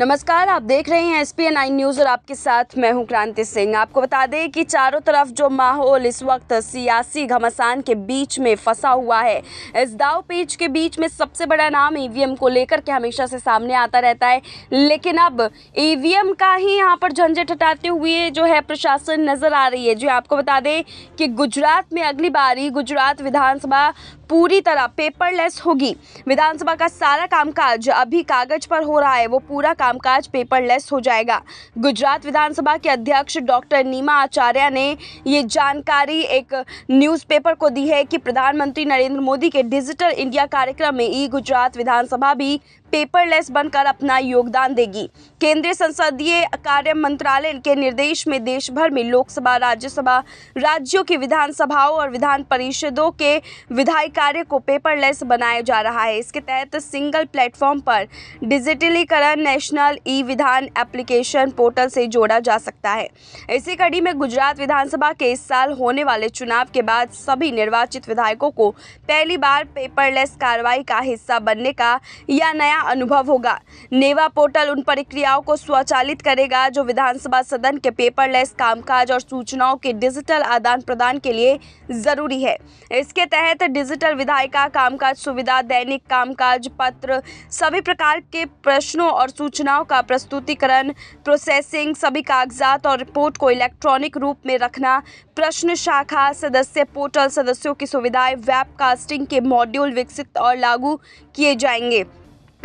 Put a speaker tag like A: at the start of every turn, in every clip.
A: नमस्कार आप देख रहे हैं एस पी नाइन न्यूज़ और आपके साथ मैं हूं क्रांति सिंह आपको बता दें कि चारों तरफ जो माहौल इस वक्त सियासी घमासान के बीच में फंसा हुआ है इस दाव पेच के बीच में सबसे बड़ा नाम ईवीएम e को लेकर के हमेशा से सामने आता रहता है लेकिन अब ईवीएम e का ही यहाँ पर झंझट हटाते हुए जो है प्रशासन नज़र आ रही है जो आपको बता दें कि गुजरात में अगली बारी गुजरात विधानसभा पूरी तरह पेपरलेस होगी विधानसभा का सारा कामकाज अभी कागज पर हो रहा है वो पूरा कामकाज पेपरलेस हो जाएगा गुजरात विधानसभा के अध्यक्ष डॉक्टर नीमा आचार्य ने ये जानकारी एक न्यूज़पेपर को दी है कि प्रधानमंत्री नरेंद्र मोदी के डिजिटल इंडिया कार्यक्रम में ई गुजरात विधानसभा भी पेपरलेस बनकर अपना योगदान देगी केंद्रीय संसदीय कार्य मंत्रालय के निर्देश में देश भर में लोकसभा राज्यसभा राज्यों की विधानसभाओं और विधान परिषदों के विधायी कार्य को पेपरलेस बनाया जा रहा है इसके तहत सिंगल प्लेटफॉर्म पर डिजिटलीकरण नेशनल ई विधान एप्लीकेशन पोर्टल से जोड़ा जा सकता है इसी कड़ी में गुजरात विधानसभा के इस साल होने वाले चुनाव के बाद सभी निर्वाचित विधायकों को पहली बार पेपरलेस कार्रवाई का हिस्सा बनने का या नया नया अनुभव होगा नेवा पोर्टल उन प्रक्रियाओं को स्वचालित करेगा जो विधानसभा सदन के पेपरलेस कामकाज और सूचनाओं के डिजिटल आदान प्रदान के लिए जरूरी है इसके तहत डिजिटल विधायिका कामकाज सुविधा दैनिक कामकाज पत्र सभी प्रकार के प्रश्नों और सूचनाओं का प्रस्तुतिकरण प्रोसेसिंग सभी कागजात और रिपोर्ट को इलेक्ट्रॉनिक रूप में रखना प्रश्न शाखा सदस्य पोर्टल सदस्यों की सुविधाएं वेबकास्टिंग के मॉड्यूल विकसित और लागू किए जाएंगे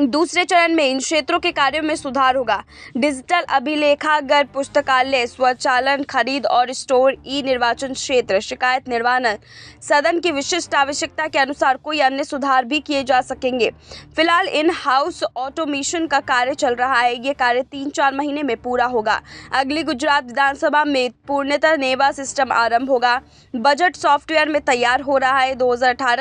A: दूसरे चरण में इन क्षेत्रों के कार्यों में सुधार होगा डिजिटल अभिलेखागर पुस्तकालय स्वचालन खरीद और स्टोर ई निर्वाचन क्षेत्र शिकायत निर्वाहन सदन की विशिष्ट आवश्यकता के अनुसार कोई अन्य सुधार भी किए जा सकेंगे फिलहाल इन हाउस ऑटोमेशन का कार्य चल रहा है ये कार्य तीन चार महीने में पूरा होगा अगली गुजरात विधानसभा में पूर्णतः नेवा सिस्टम आरम्भ होगा बजट सॉफ्टवेयर में तैयार हो रहा है दो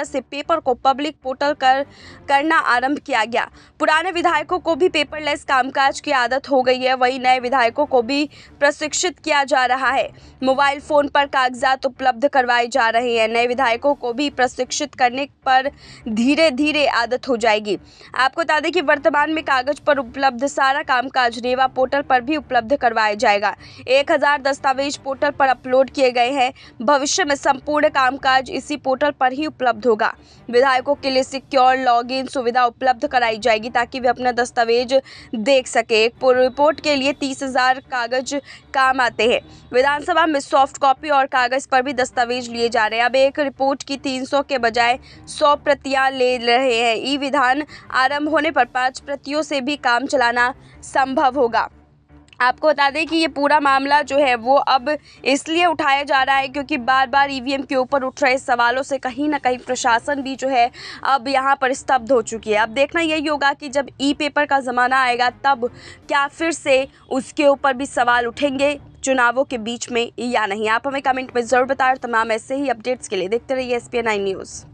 A: से पेपर को पब्लिक पोर्टल कर करना आरम्भ किया गया पुराने विधायकों को भी पेपरलेस कामकाज की आदत हो गई है वहीं नए विधायकों को भी प्रशिक्षित किया जा रहा है मोबाइल फ़ोन पर कागजात उपलब्ध करवाए जा रहे हैं नए विधायकों को भी प्रशिक्षित करने पर धीरे धीरे आदत हो जाएगी आपको बता दें कि वर्तमान में कागज पर उपलब्ध सारा कामकाज रेवा पोर्टल पर भी उपलब्ध करवाया जाएगा एक दस्तावेज पोर्टल पर अपलोड किए गए हैं भविष्य में संपूर्ण कामकाज इसी पोर्टल पर ही उपलब्ध होगा विधायकों के लिए सिक्योर लॉग सुविधा उपलब्ध कराई जाएगी जाएगी ताकि वे अपना दस्तावेज देख सके एक रिपोर्ट के लिए तीस हज़ार कागज काम आते हैं विधानसभा में सॉफ्ट कॉपी और कागज़ पर भी दस्तावेज लिए जा रहे हैं अब एक रिपोर्ट की तीन सौ के बजाय सौ प्रतियां ले रहे हैं ई विधान आरंभ होने पर पाँच प्रतियों से भी काम चलाना संभव होगा आपको बता दें कि ये पूरा मामला जो है वो अब इसलिए उठाया जा रहा है क्योंकि बार बार ईवीएम के ऊपर उठ रहे सवालों से कहीं ना कहीं प्रशासन भी जो है अब यहाँ पर स्तब्ध हो चुकी है अब देखना यही होगा कि जब ई पेपर का ज़माना आएगा तब क्या फिर से उसके ऊपर भी सवाल उठेंगे चुनावों के बीच में या नहीं आप हमें कमेंट में ज़रूर बता रहे तमाम ऐसे ही अपडेट्स के लिए देखते रहिए एस पी न्यूज़